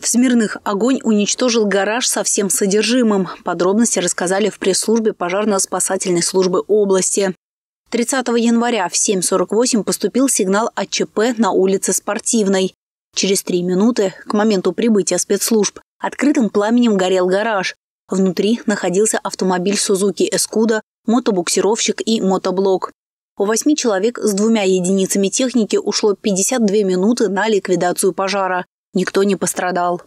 В Смирных огонь уничтожил гараж со всем содержимым. Подробности рассказали в пресс-службе пожарно-спасательной службы области. 30 января в 7.48 поступил сигнал от ЧП на улице Спортивной. Через три минуты, к моменту прибытия спецслужб, открытым пламенем горел гараж. Внутри находился автомобиль «Сузуки Эскуда», мотобуксировщик и мотоблок. У восьми человек с двумя единицами техники ушло 52 минуты на ликвидацию пожара. Никто не пострадал.